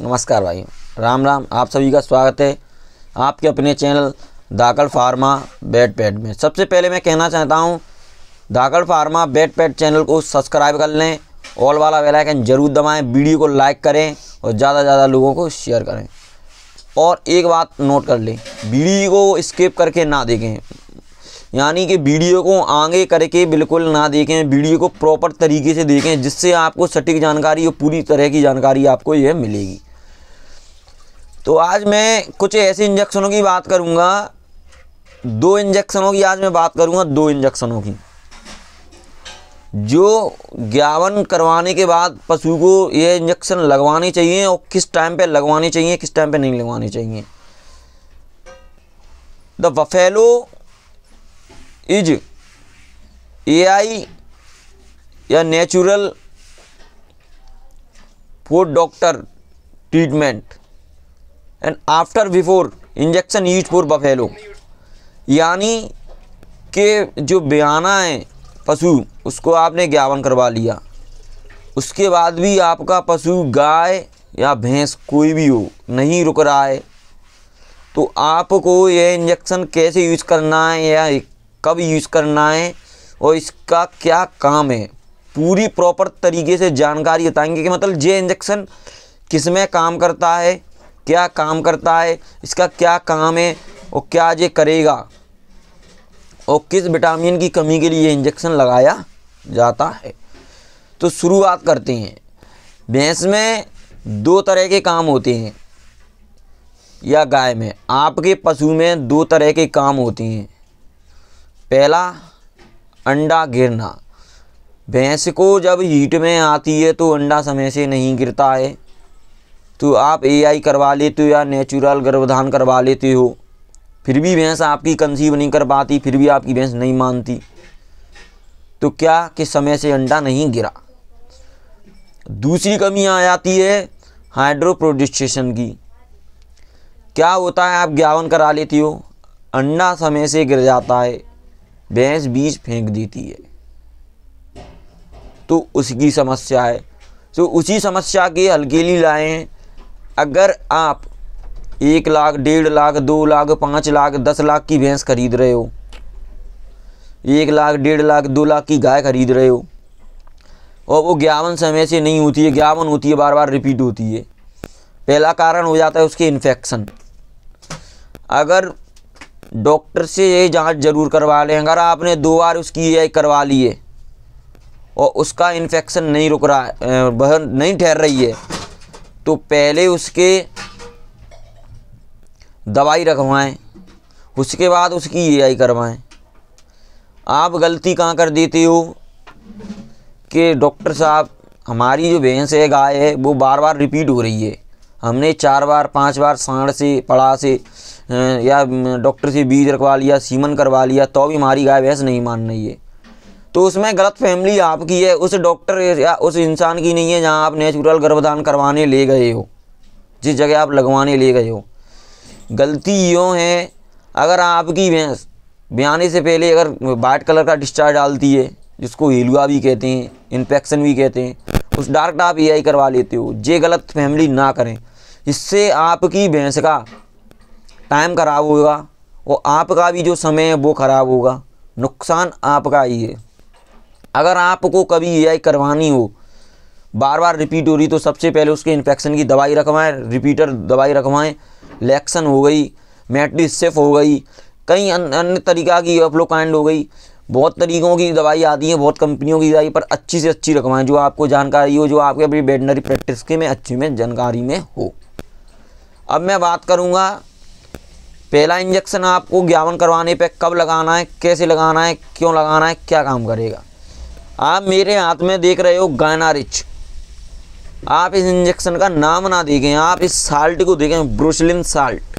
नमस्कार भाई राम राम आप सभी का स्वागत है आपके अपने channel Dakad pharma bed pad में सबसे पहले मैं कहना चाहता हूँ Dakad pharma bed pad channel को सब्सक्राइब कर लें ऑल वाला वेलाइकन जरूर दबाएं वीडियो को लाइक करें और ज़्यादा से ज़्यादा लोगों को शेयर करें और एक बात नोट कर लें वीडियो को स्किप करके ना देखें यानी कि वीडियो को आगे करके बिल्कुल ना देखें वीडियो को प्रॉपर तरीके से देखें जिससे आपको सटीक जानकारी और पूरी तरह की जानकारी आपको यह मिलेगी तो आज मैं कुछ ऐसे इंजेक्शनों की बात करूँगा दो इंजेक्शनों की आज मैं बात करूँगा दो इंजेक्शनों की जो ज्ञावन करवाने के बाद पशु को ये इंजेक्शन लगवाने चाहिए और किस टाइम पे लगवाने चाहिए किस टाइम पे नहीं लगवाने चाहिए द वफेलो इज एआई या natural food doctor treatment and after before injection use for buffalo यानी कि जो बयाना है पशु उसको आपने ज्ञापन करवा लिया उसके बाद भी आपका पशु गाय या भैंस कोई भी हो नहीं रुक रहा है तो आपको यह इंजेक्शन कैसे यूज करना है या कब यूज करना है और इसका क्या काम है पूरी प्रॉपर तरीके से जानकारी बताएंगे कि मतलब ये इंजेक्शन किस में काम करता है क्या काम करता है इसका क्या काम है और क्या ये करेगा और किस विटामिन की कमी के लिए इंजेक्शन लगाया जाता है तो शुरुआत करते हैं भैंस में दो तरह के काम होते हैं या गाय में आपके पशु में दो तरह के काम होते हैं पहला अंडा गिरना भैंस को जब हीट में आती है तो अंडा समय से नहीं गिरता है तो आप एआई करवा लेते हो या नेचुरल गर्भधान करवा लेते हो फिर भी भैंस आपकी कंसीव नहीं कर पाती फिर भी आपकी भैंस नहीं मानती तो क्या कि समय से अंडा नहीं गिरा दूसरी कमी आ जाती है हाइड्रोप्रोडिस्टेशन की क्या होता है आप ज्ञावन करा लेती हो अंडा समय से गिर जाता है भैंस बीज फेंक देती है तो उसकी समस्या है तो उसी समस्या के हल्के लिए लाए हैं अगर आप एक लाख डेढ़ लाख दो लाख पाँच लाख दस लाख की भैंस खरीद रहे हो एक लाख डेढ़ लाख दो लाख की गाय खरीद रहे हो और वो ग्यावन समय से नहीं होती है ग्यावन होती है बार बार रिपीट होती है पहला कारण हो जाता है उसके इन्फेक्शन अगर डॉक्टर से ये जांच जरूर करवा लें अगर आपने दो बार उसकी ये करवा ली है और उसका इन्फेक्शन नहीं रुक रहा है नहीं ठहर रही है तो पहले उसके दवाई रखवाएं उसके बाद उसकी ए आई करवाएं आप गलती कहाँ कर देते हो कि डॉक्टर साहब हमारी जो भैंस है गाय है वो बार बार रिपीट हो रही है हमने चार बार पांच बार सांड से पड़ा से या डॉक्टर से बीज रखवा लिया सीमन करवा लिया तो भी हमारी गाय भैंस नहीं मान रही है तो उसमें गलत फैमिली आपकी है उस डॉक्टर या उस इंसान की नहीं है जहाँ आप नेचुरल गर्भधान करवाने ले गए हो जिस जगह आप लगवाने ले गए हो गलती यूँ है अगर आपकी भैंस ब्याने से पहले अगर वाइट कलर का डिस्चार्ज डालती है जिसको हिलुआ भी कहते हैं इन्फेक्शन भी कहते हैं उस डार्क आप ए करवा लेते हो जे गलत फैमिली ना करें इससे आपकी भैंस का टाइम ख़राब होगा और आपका भी जो समय है वो ख़राब होगा नुकसान आपका ही है अगर आपको कभी आई करवानी हो बार बार रिपीट हो रही तो सबसे पहले उसके इन्फेक्शन की दवाई रखवाएं रिपीटर दवाई रखवाएं लेक्सन हो गई मैट्रिस सिफ हो गई कई अन्य तरीका की अपलोकाइंड हो गई बहुत तरीकों की दवाई आती है बहुत कंपनियों की दवाई पर अच्छी से अच्छी रखवाएं जो आपको जानकारी हो जो आपके अपनी वेटनरी प्रैक्टिस के में अच्छे में जानकारी में हो अब मैं बात करूँगा पहला इंजेक्शन आपको ज्ञावन करवाने पर कब लगाना है कैसे लगाना है क्यों लगाना है क्या काम करेगा आप मेरे हाथ में देख रहे हो गायनारिच आप इस इंजेक्शन का नाम ना देखें आप इस साल्ट को देखें ब्रुसलिन साल्ट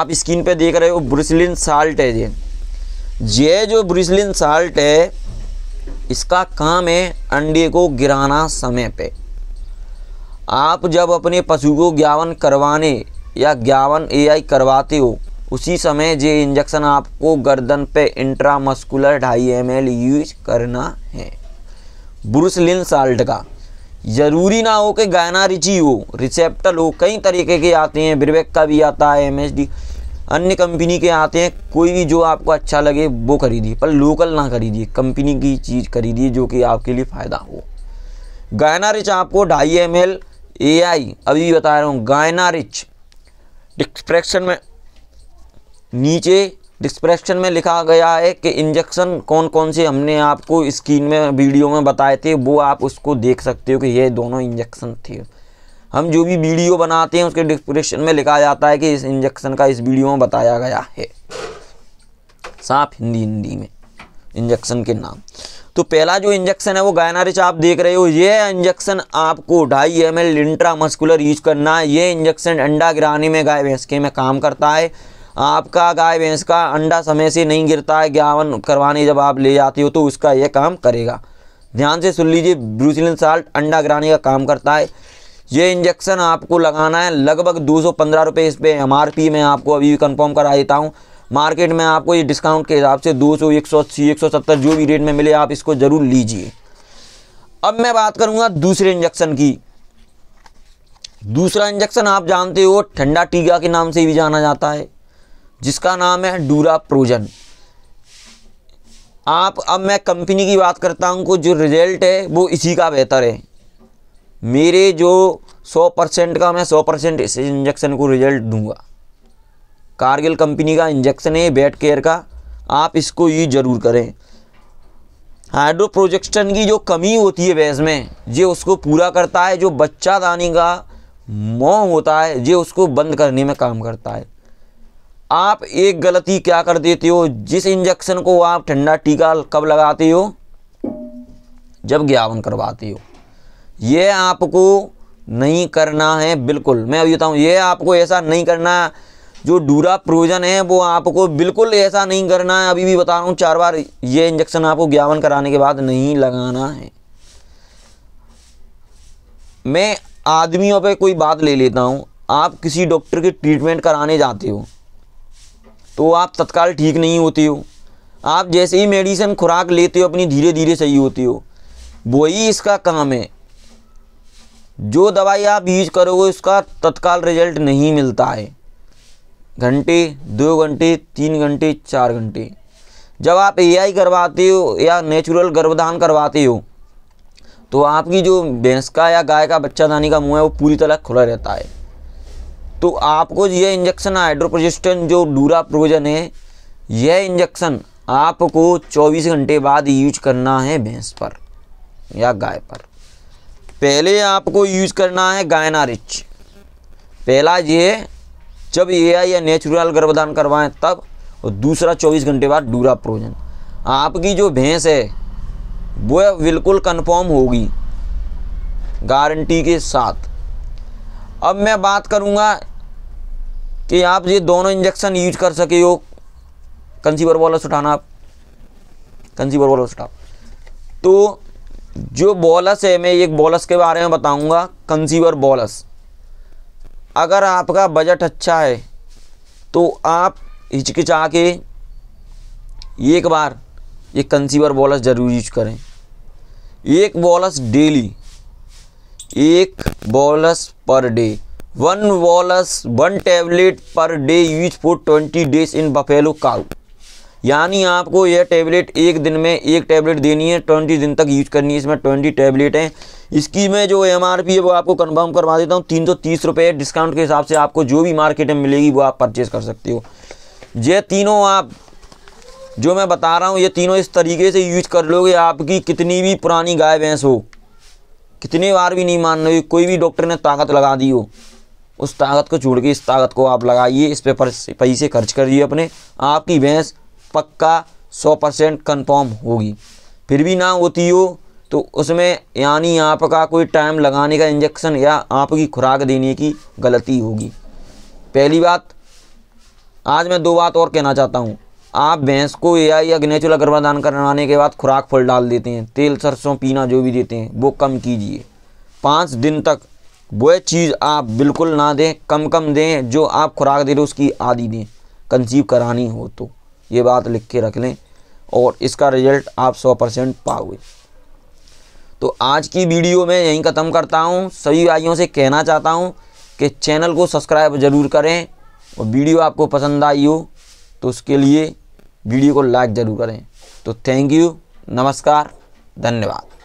आप स्किन पे देख रहे हो ब्रुसलिन साल्ट है ये ये जो ब्रुसलिन साल्ट है इसका काम है अंडे को गिराना समय पे आप जब अपने पशु को ज्ञावन करवाने या ज्ञावन एआई करवाते हो उसी समय ये इंजेक्शन आपको गर्दन पे इंट्रामस्कुलर ढाई एम यूज करना है ब्रुसलिन साल्ट का ज़रूरी ना हो कि गायना रिची हो रिसेप्टल हो कई तरीके के आते हैं ब्रिवेक का भी आता है एमएसडी अन्य कंपनी के आते हैं कोई भी जो आपको अच्छा लगे वो खरीदिए पर लोकल ना खरीदिए कंपनी की चीज़ खरीदिए जो कि आपके लिए फ़ायदा हो गायना रिच आपको ढाई एम एल ए आई अभी भी बता रहा हूँ गायना रिच डिस्प्रेक्शन में नीचे डिस्क्रिप्शन में लिखा गया है कि इंजेक्शन कौन कौन से हमने आपको स्क्रीन में वीडियो में बताए थे वो आप उसको देख सकते हो कि ये दोनों इंजेक्शन थे हम जो भी वीडियो बनाते हैं उसके डिस्क्रिप्शन में लिखा जाता है कि इस इंजेक्शन का इस वीडियो में बताया गया है साफ हिंदी हिंदी में इंजेक्शन के नाम तो पहला जो इंजेक्शन है वो गायनारिच आप देख रहे हो ये इंजेक्शन आपको ढाई एम एल इंट्रामस्कुलर यूज करना है ये इंजेक्शन अंडा गिराने में गाय भैंस के में काम करता है आपका गाय भैंस का अंडा समय से नहीं गिरता है ज्ञावन करवाने जब आप ले जाते हो तो उसका यह काम करेगा ध्यान से सुन लीजिए ब्रूसिलिन साल्ट अंडा गिराने का काम करता है ये इंजेक्शन आपको लगाना है लगभग दो सौ पंद्रह रुपये इस पर एम आर पी में आपको अभी कन्फर्म करा देता हूँ मार्केट में आपको ये डिस्काउंट के हिसाब से दो सौ एक सौ अस्सी एक सौ सत्तर जो भी रेट में मिले आप इसको ज़रूर लीजिए अब मैं बात करूँगा दूसरे इंजेक्शन की दूसरा इंजेक्शन आप जानते हो ठंडा टीका के नाम से भी जाना जाता है जिसका नाम है डूरा प्रोजन आप अब मैं कंपनी की बात करता हूँ को जो रिजल्ट है वो इसी का बेहतर है मेरे जो 100 परसेंट का मैं 100 परसेंट इस इंजेक्शन को रिजल्ट दूंगा कारगिल कंपनी का इंजेक्शन है बेड केयर का आप इसको यूज ज़रूर करें हाइड्रो प्रोजेक्शन की जो कमी होती है भैंस में ये उसको पूरा करता है जो बच्चा दानी का मोह होता है ये उसको बंद करने में काम करता है आप एक गलती क्या कर देते हो जिस इंजेक्शन को आप ठंडा टीका कब लगाते हो जब ज्ञापन करवाते हो यह आपको नहीं करना है बिल्कुल मैं अभी बताऊँ यह आपको ऐसा नहीं करना जो डूरा प्रोजन है वो आपको बिल्कुल ऐसा नहीं करना है अभी भी बता रहा हूँ चार बार ये इंजेक्शन आपको ज्ञापन कराने के बाद नहीं लगाना है मैं आदमियों पे कोई बात ले लेता हूँ आप किसी डॉक्टर के ट्रीटमेंट कराने जाते हो तो आप तत्काल ठीक नहीं होते हो आप जैसे ही मेडिसिन खुराक लेते हो अपनी धीरे धीरे सही होते हो वही इसका काम है जो दवाई आप यूज करोगे उसका तत्काल रिजल्ट नहीं मिलता है घंटे दो घंटे तीन घंटे चार घंटे जब आप एआई करवाते हो या नेचुरल गर्भधान करवाते हो तो आपकी जो भैंस का या गाय का बच्चा दानी का मुँह है वो पूरी तरह खुला रहता है तो आपको यह इंजेक्शन हाइड्रोप्रोजिस्टेंट जो डूरा प्रोजन है यह इंजेक्शन आपको 24 घंटे बाद यूज करना है भैंस पर या गाय पर पहले आपको यूज करना है गायना रिच पहला ये जब ये आई या नेचुरल गर्भधान करवाएं तब और दूसरा 24 घंटे बाद डूरा प्रोजन आपकी जो भैंस है वो बिल्कुल कन्फर्म होगी गारंटी के साथ अब मैं बात करूंगा कि आप ये दोनों इंजेक्शन यूज कर सके हो कंसीवर बॉलर्स उठाना आप कंसीवर बॉलर्स उठाओ तो जो बॉलस है मैं एक बॉलस के बारे में बताऊंगा कंसीवर बॉलस अगर आपका बजट अच्छा है तो आप हिचकिचा के एक बार ये कंसीवर बॉलस ज़रूर यूज करें एक बॉलस डेली एक bolus per day one bolus one tablet per day use for twenty days in buffalo cow यानी आपको यह टेबलेट एक दिन में एक टेबलेट देनी है ट्वेंटी दिन तक यूज करनी है इसमें ट्वेंटी टेबलेट हैं इसकी मैं जो एम आर पी है वो आपको कन्फर्म करवा देता हूँ तीन सौ तीस रुपये डिस्काउंट के हिसाब से आपको जो भी मार्केट में मिलेगी वो आप परचेज कर सकते हो ये तीनों आप जो मैं बता रहा हूँ ये तीनों इस तरीके से यूज कर लोगे आपकी कितनी भी पुरानी गाय भैंस हो कितनी बार भी नहीं मान रही कोई भी डॉक्टर ने ताकत लगा दी हो उस ताकत को छोड़ के इस ताकत को आप लगाइए इस पे पैसे खर्च करिए अपने आपकी भैंस पक्का सौ परसेंट कन्फर्म होगी फिर भी ना होती हो तो उसमें यानी आपका कोई टाइम लगाने का इंजेक्शन या आपकी खुराक देने की गलती होगी पहली बात आज मैं दो बात और कहना चाहता हूँ आप भैंस को ए आई या नेचुरल गर्भाधान करवाने के बाद खुराक फल डाल देते हैं तेल सरसों पीना जो भी देते हैं वो कम कीजिए पाँच दिन तक वह चीज़ आप बिल्कुल ना दें कम कम दें जो आप खुराक दे रहे हो उसकी आधी दें कंसीव करानी हो तो ये बात लिख के रख लें और इसका रिज़ल्ट आप सौ परसेंट पाओगे तो आज की वीडियो में यहीं ख़त्म करता हूँ सभी भाइयों से कहना चाहता हूँ कि चैनल को सब्सक्राइब ज़रूर करें और वीडियो आपको पसंद आई हो तो उसके लिए वीडियो को लाइक ज़रूर करें तो थैंक यू नमस्कार धन्यवाद